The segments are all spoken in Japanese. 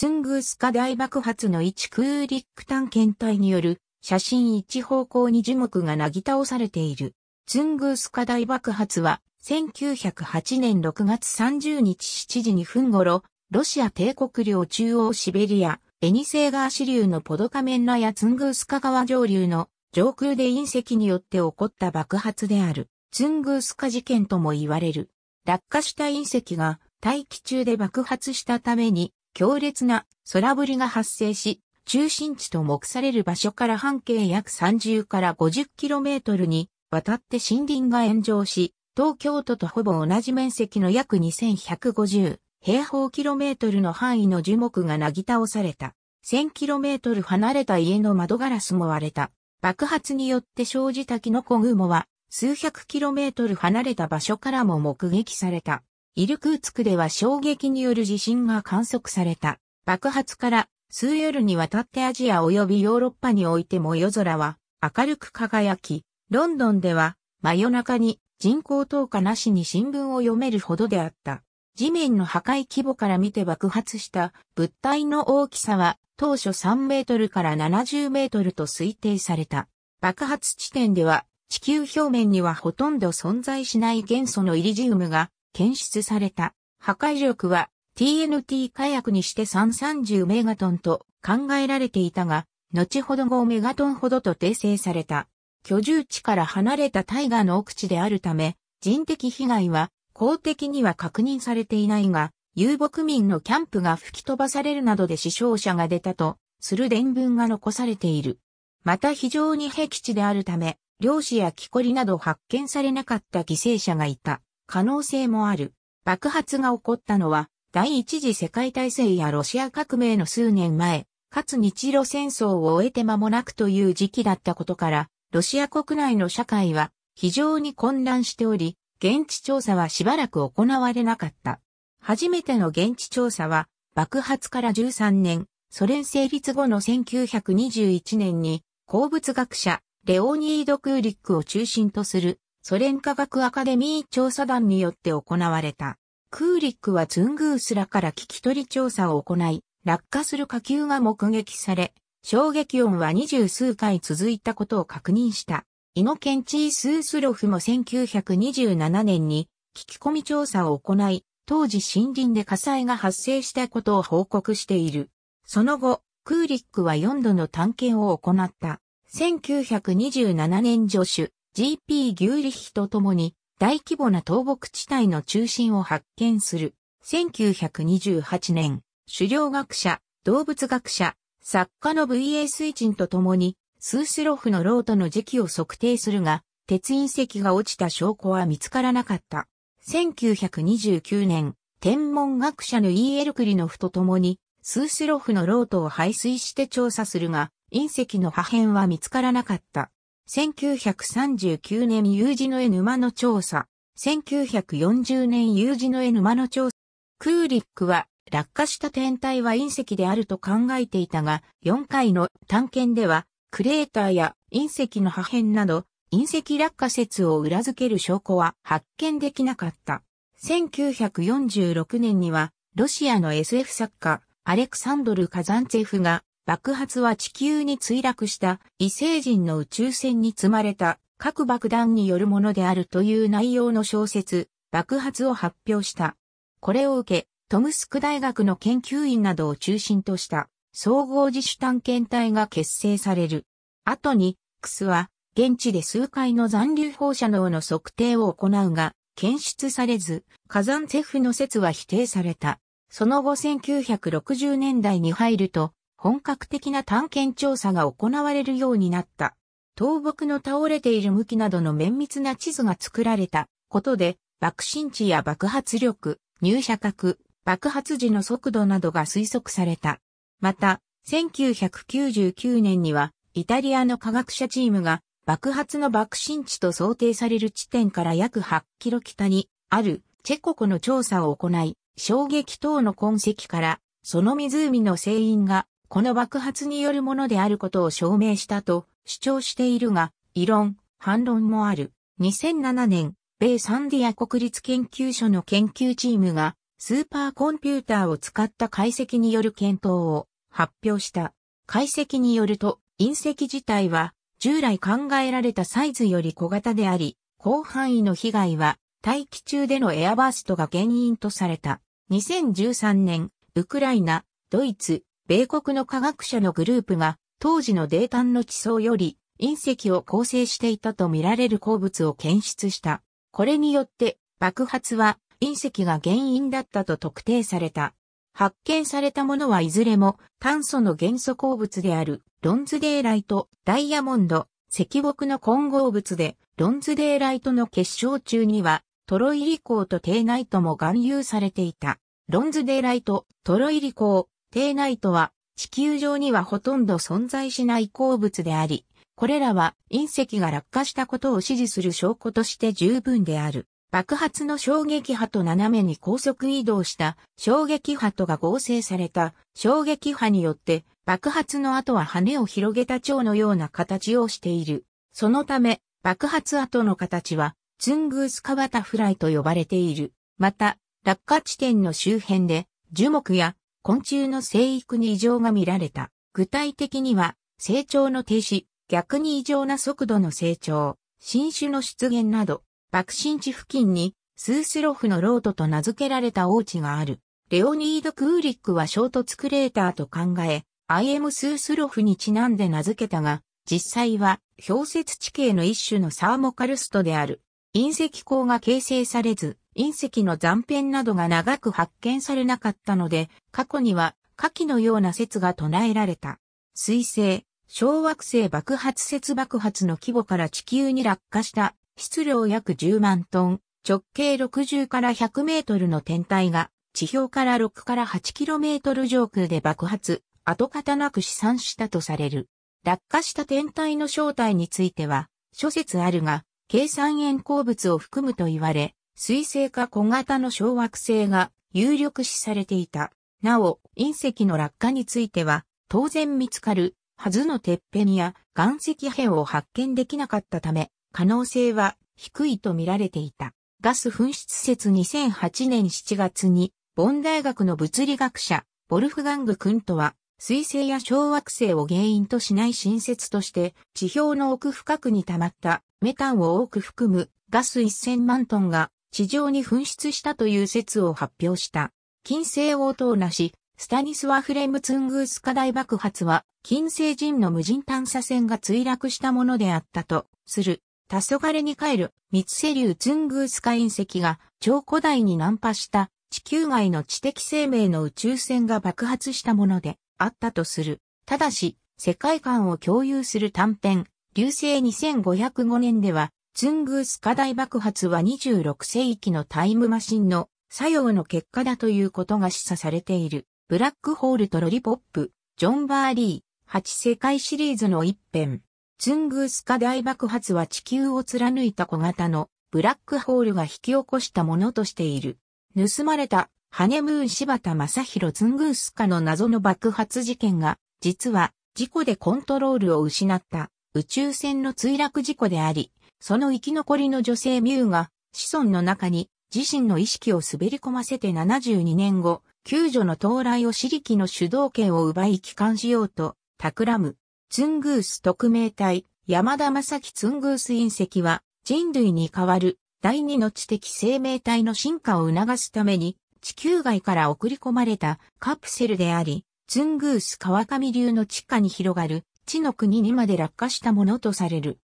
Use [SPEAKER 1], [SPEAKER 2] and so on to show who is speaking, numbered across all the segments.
[SPEAKER 1] ツングースカ大爆発の一クーリック探検隊による写真一方向に樹木がなぎ倒されている。ツングースカ大爆発は1908年6月30日7時2分頃、ロシア帝国領中央シベリア、エニセーガー支流のポドカメンラやツングースカ川上流の上空で隕石によって起こった爆発である、ツングースカ事件とも言われる。落下した隕石が大気中で爆発したために強烈な空振りが発生し、中心地と目される場所から半径約30から50キロメートルに渡って森林が炎上し、東京都とほぼ同じ面積の約2150平方キロメートルの範囲の樹木がなぎ倒された。1000キロメートル離れた家の窓ガラスも割れた。爆発によって生じたキノコ雲は数百キロメートル離れた場所からも目撃された。イルクーツクでは衝撃による地震が観測された。爆発から数夜にわたってアジア及びヨーロッパにおいても夜空は明るく輝き、ロンドンでは真夜中に人工投下なしに新聞を読めるほどであった。地面の破壊規模から見て爆発した物体の大きさは当初3メートルから70メートルと推定された。爆発地点では地球表面にはほとんど存在しない元素のイリジウムが検出された。破壊力は TNT 火薬にして330メガトンと考えられていたが、後ほど5メガトンほどと訂正された。居住地から離れた大河の奥地であるため、人的被害は公的には確認されていないが、遊牧民のキャンプが吹き飛ばされるなどで死傷者が出たとする伝聞が残されている。また非常に僻地であるため、漁師や木こりなど発見されなかった犠牲者がいた。可能性もある。爆発が起こったのは、第一次世界大戦やロシア革命の数年前、かつ日露戦争を終えて間もなくという時期だったことから、ロシア国内の社会は非常に混乱しており、現地調査はしばらく行われなかった。初めての現地調査は、爆発から13年、ソ連成立後の1921年に、鉱物学者、レオニード・クーリックを中心とするソ連科学アカデミー調査団によって行われた。クーリックはツングースらから聞き取り調査を行い、落下する火球が目撃され、衝撃音は二十数回続いたことを確認した。イノケンチー・スースロフも1927年に聞き込み調査を行い、当時森林で火災が発生したことを報告している。その後、クーリックは4度の探検を行った。1927年助手、GP 牛ューリヒと共に大規模な倒木地帯の中心を発見する。1928年、狩猟学者、動物学者、作家の VA 水人と共に、スースロフのロートの時期を測定するが、鉄隕石が落ちた証拠は見つからなかった。1929年、天文学者のイーエルクリノフと共に、スースロフのロートを排水して調査するが、隕石の破片は見つからなかった。1939年有事の絵沼の調査、1940年有事の絵沼の調査。クーリックは落下した天体は隕石であると考えていたが、4回の探検では、クレーターや隕石の破片など、隕石落下説を裏付ける証拠は発見できなかった。1946年には、ロシアの SF 作家、アレクサンドル・カザンツェフが、爆発は地球に墜落した異星人の宇宙船に積まれた核爆弾によるものであるという内容の小説、爆発を発表した。これを受け、トムスク大学の研究員などを中心とした総合自主探検隊が結成される。後に、クスは現地で数回の残留放射能の測定を行うが、検出されず、火山セフの説は否定された。その後1960年代に入ると、本格的な探検調査が行われるようになった。倒木の倒れている向きなどの綿密な地図が作られたことで、爆心地や爆発力、入射角、爆発時の速度などが推測された。また、1999年には、イタリアの科学者チームが、爆発の爆心地と想定される地点から約8キロ北にあるチェコ湖の調査を行い、衝撃等の痕跡から、その湖の船員がこの爆発によるものであることを証明したと主張しているが、異論、反論もある。2007年、米サンディア国立研究所の研究チームが、スーパーコンピューターを使った解析による検討を発表した。解析によると、隕石自体は、従来考えられたサイズより小型であり、広範囲の被害は、大気中でのエアバーストが原因とされた。2013年、ウクライナ、ドイツ、米国の科学者のグループが、当時の泥炭の地層より隕石を構成していたと見られる鉱物を検出した。これによって爆発は隕石が原因だったと特定された。発見されたものはいずれも炭素の元素鉱物であるロンズデーライト、ダイヤモンド、石木の混合物でロンズデーライトの結晶中にはトロイリコウとテイナイトも含有されていた。ロンズデーライト、トロイリコウ。低ナイトは地球上にはほとんど存在しない鉱物であり、これらは隕石が落下したことを支持する証拠として十分である。爆発の衝撃波と斜めに高速移動した衝撃波とが合成された衝撃波によって爆発の後は羽を広げた蝶のような形をしている。そのため爆発後の形はツングースカバタフライと呼ばれている。また落下地点の周辺で樹木や昆虫の生育に異常が見られた。具体的には、成長の停止、逆に異常な速度の成長、新種の出現など、爆心地付近にスースロフのロートと名付けられた王地がある。レオニード・クーリックは衝突クレーターと考え、IM スースロフにちなんで名付けたが、実際は氷雪地形の一種のサーモカルストである。隕石光が形成されず、隕石の残片などが長く発見されなかったので、過去には下記のような説が唱えられた。水星、小惑星爆発説爆発の規模から地球に落下した質量約10万トン、直径60から100メートルの天体が地表から6から8キロメートル上空で爆発、跡形なく試算したとされる。落下した天体の正体については、諸説あるが、計算円鉱物を含むと言われ、水星か小型の小惑星が有力視されていた。なお、隕石の落下については、当然見つかるはずのてっぺんや岩石片を発見できなかったため、可能性は低いと見られていた。ガス噴出説2008年7月に、ボン大学の物理学者、ボルフガング君とは、水星や小惑星を原因としない新説として、地表の奥深くに溜まったメタンを多く含むガス1000万トンが地上に噴出したという説を発表した。金星応答なし、スタニスワフレムツングースカ大爆発は、金星人の無人探査船が墜落したものであったと、する。黄昏に帰る、密世流ツングースカ隕石が、超古代に難破した、地球外の知的生命の宇宙船が爆発したもので、あったとする。ただし、世界観を共有する短編、流星2505年では、ツングースカ大爆発は26世紀のタイムマシンの作用の結果だということが示唆されている。ブラックホールとロリポップ、ジョン・バーリー、8世界シリーズの一編。ツングースカ大爆発は地球を貫いた小型のブラックホールが引き起こしたものとしている。盗まれたハネムーン柴田正宏ツングースカの謎の爆発事件が、実は事故でコントロールを失った宇宙船の墜落事故であり、その生き残りの女性ミュウが、子孫の中に自身の意識を滑り込ませて72年後、救助の到来をシリキの主導権を奪い帰還しようと、企む。ツングース特命隊、山田正樹ツングース隕石は、人類に代わる、第二の知的生命体の進化を促すために、地球外から送り込まれたカプセルであり、ツングース川上流の地下に広がる、地の国にまで落下したものとされる。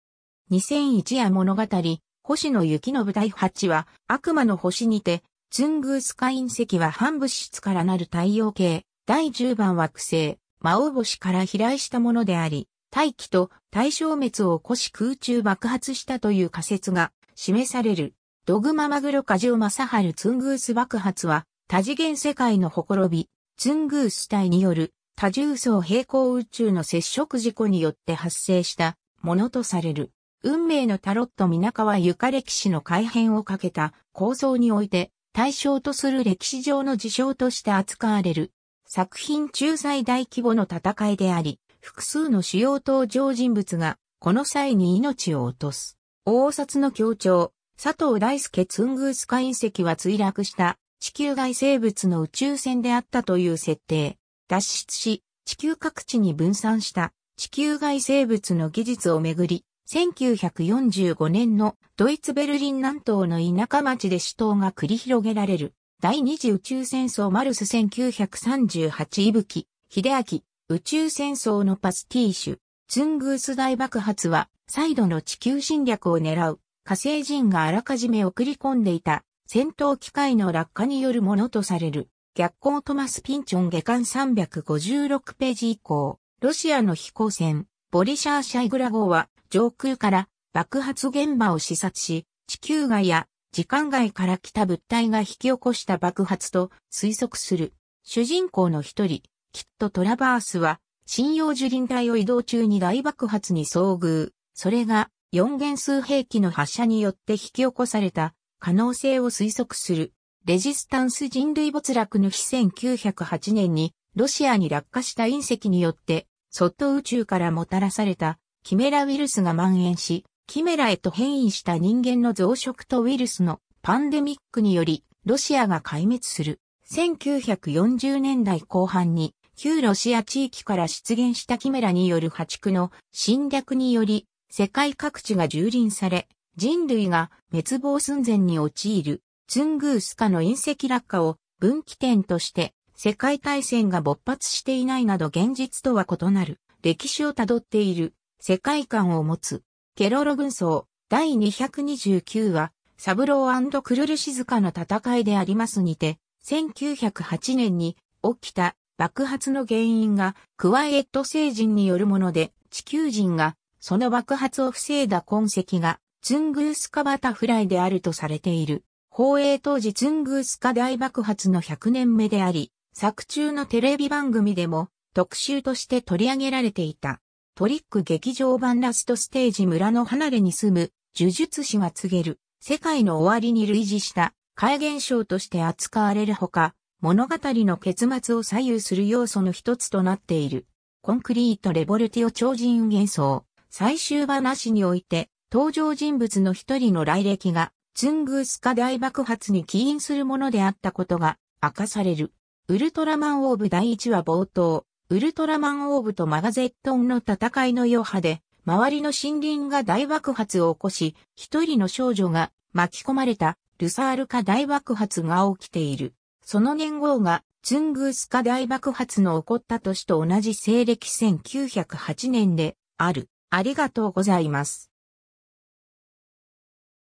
[SPEAKER 1] 2001夜物語、星野の舞台8は、悪魔の星にて、ツングースカイン石は半物質からなる太陽系、第10番惑星、魔王星から飛来したものであり、大気と大消滅を起こし空中爆発したという仮説が示される。ドグママグロカジオマサハルツングース爆発は多次元世界のほころび、ツングース体による多重層平行宇宙の接触事故によって発生したものとされる。運命のタロット皆川ゆか歴史の改変をかけた構想において対象とする歴史上の事象として扱われる作品中最大規模の戦いであり、複数の主要登場人物がこの際に命を落とす。大札の協調、佐藤大輔ツングースカ隕石は墜落した地球外生物の宇宙船であったという設定。脱出し、地球各地に分散した地球外生物の技術をめぐり、1945年のドイツベルリン南東の田舎町で死闘が繰り広げられる第二次宇宙戦争マルス1938伊吹、秀明、宇宙戦争のパスティーシュ、ツングース大爆発は再度の地球侵略を狙う火星人があらかじめ送り込んでいた戦闘機械の落下によるものとされる逆光トマス・ピンチョン下巻356ページ以降、ロシアの飛行船ボリシャーシャイグラ号は上空から爆発現場を視察し、地球外や時間外から来た物体が引き起こした爆発と推測する。主人公の一人、キット・トラバースは、信用樹林帯を移動中に大爆発に遭遇。それが4元数兵器の発射によって引き起こされた可能性を推測する。レジスタンス人類没落の日1908年にロシアに落下した隕石によって、そっと宇宙からもたらされたキメラウイルスが蔓延し、キメラへと変異した人間の増殖とウイルスのパンデミックにより、ロシアが壊滅する。1940年代後半に、旧ロシア地域から出現したキメラによる破竹の侵略により、世界各地が蹂躙され、人類が滅亡寸前に陥る、ツングースカの隕石落下を分岐点として、世界大戦が勃発していないなど現実とは異なる、歴史をたどっている世界観を持つ、ケロロ軍曹、第229話、サブロークルル静かの戦いでありますにて、1908年に起きた爆発の原因がクワイエット星人によるもので、地球人がその爆発を防いだ痕跡がツングースカバタフライであるとされている。放映当時ツングースカ大爆発の100年目であり、作中のテレビ番組でも特集として取り上げられていた。トリック劇場版ラストステージ村の離れに住む呪術師が告げる世界の終わりに類似した怪現象として扱われるほか、物語の結末を左右する要素の一つとなっている。コンクリートレボルティオ超人幻想、最終話において、登場人物の一人の来歴が、ツングースカ大爆発に起因するものであったことが明かされる。ウルトラマンオーブ第1話冒頭、ウルトラマンオーブとマガゼットンの戦いの余波で、周りの森林が大爆発を起こし、一人の少女が巻き込まれたルサール化大爆発が起きている。その年号がツングース化大爆発の起こった年と同じ西暦1908年である。ありがとうございます。